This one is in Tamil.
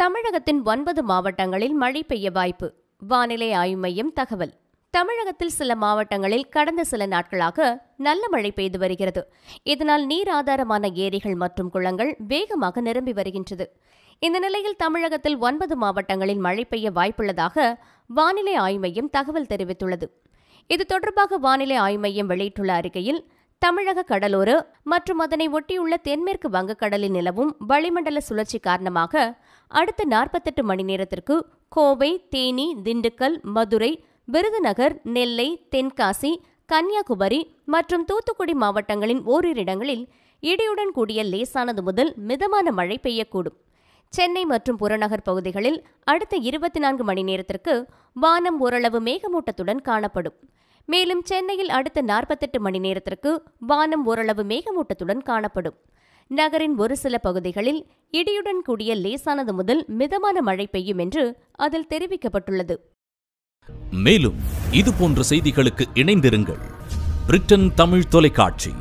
தமிழகத்தின் ஒன்பது மாவட்டங்களில் மழை பெய்ய வாய்ப்பு வானிலை ஆய்வு மையம் தகவல் தமிழகத்தில் சில மாவட்டங்களில் கடந்த சில நாட்களாக நல்ல மழை பெய்து வருகிறது இதனால் நீர் ஆதாரமான ஏரிகள் மற்றும் குளங்கள் வேகமாக நிரம்பி வருகின்றது இந்த நிலையில் தமிழகத்தில் ஒன்பது மாவட்டங்களில் மழை பெய்ய வாய்ப்புள்ளதாக வானிலை ஆய்வு மையம் தகவல் தெரிவித்துள்ளது இது தொடர்பாக வானிலை ஆய்வு மையம் வெளியிட்டுள்ள அறிக்கையில் தமிழக கடலோர மற்றும் அதனை ஒட்டியுள்ள தென்மேற்கு வங்கக்கடலில் நிலவும் வளிமண்டல சுழற்சி காரணமாக அடுத்த நாற்பத்தெட்டு மணி நேரத்திற்கு கோவை தேனி திண்டுக்கல் மதுரை விருதுநகர் நெல்லை தென்காசி கன்னியாகுமரி மற்றும் தூத்துக்குடி மாவட்டங்களின் ஓரிரு இடங்களில் இடியுடன் கூடிய லேசானது முதல் மிதமான மழை பெய்யக்கூடும் சென்னை மற்றும் புறநகர் பகுதிகளில் அடுத்த இருபத்தி நான்கு மணி நேரத்திற்கு வானம் ஓரளவு மேகமூட்டத்துடன் காணப்படும் மேலும் சென்னையில் அடுத்த நாற்பத்தெட்டு மணி நேரத்திற்கு வானம் ஓரளவு மேகமூட்டத்துடன் காணப்படும் நகரின் ஒரு சில பகுதிகளில் இடியுடன் கூடிய லேசானது முதல் மிதமான மழை பெய்யும் என்று அதில் தெரிவிக்கப்பட்டுள்ளது மேலும் இது போன்ற செய்திகளுக்கு இணைந்திருங்கள் பிரிட்டன் தமிழ் தொலைக்காட்சி